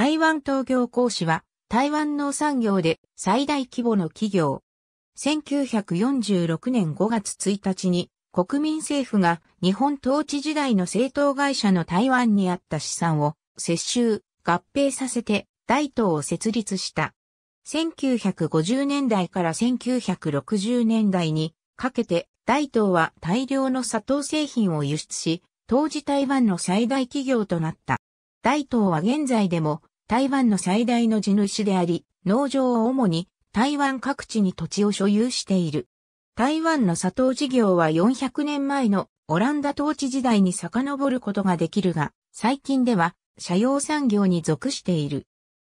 台湾東京講師は台湾農産業で最大規模の企業。1946年5月1日に国民政府が日本統治時代の政党会社の台湾にあった資産を接収、合併させて大東を設立した。1950年代から1960年代にかけて大東は大量の砂糖製品を輸出し、当時台湾の最大企業となった。大東は現在でも台湾の最大の地主であり、農場を主に台湾各地に土地を所有している。台湾の砂糖事業は400年前のオランダ統治時代に遡ることができるが、最近では社用産業に属している。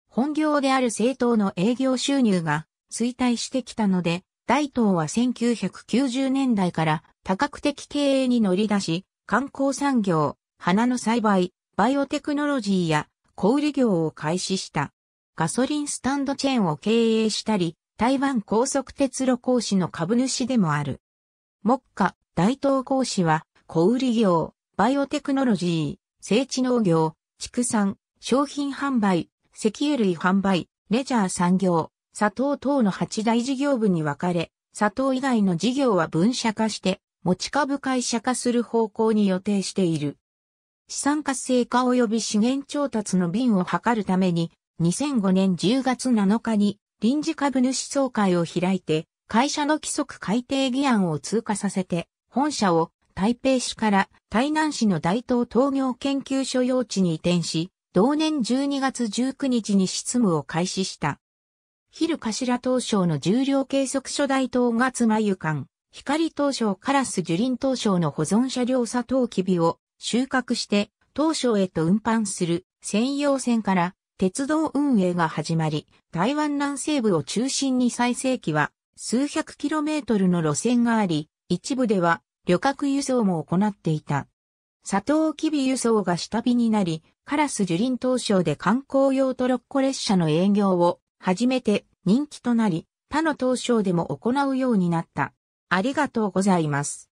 本業である政党の営業収入が衰退してきたので、大東は1990年代から多角的経営に乗り出し、観光産業、花の栽培、バイオテクノロジーや小売業を開始した。ガソリンスタンドチェーンを経営したり、台湾高速鉄路工師の株主でもある。目下、大東工師は、小売業、バイオテクノロジー、生地農業、畜産、商品販売、石油類販売、レジャー産業、砂糖等の八大事業部に分かれ、砂糖以外の事業は分社化して、持ち株会社化する方向に予定している。資産活性化及び資源調達の便を図るために、2005年10月7日に臨時株主総会を開いて、会社の規則改定議案を通過させて、本社を台北市から台南市の大東東業研究所用地に移転し、同年12月19日に執務を開始した。昼頭東証の重量計測所大東月眉間、光東証カラス樹林東証の保存車両佐藤木美を収穫して当初へと運搬する専用船から鉄道運営が始まり、台湾南西部を中心に最盛期は数百キロメートルの路線があり、一部では旅客輸送も行っていた。砂糖キビ輸送が下火になり、カラス樹林東省で観光用トロッコ列車の営業を初めて人気となり、他の東省でも行うようになった。ありがとうございます。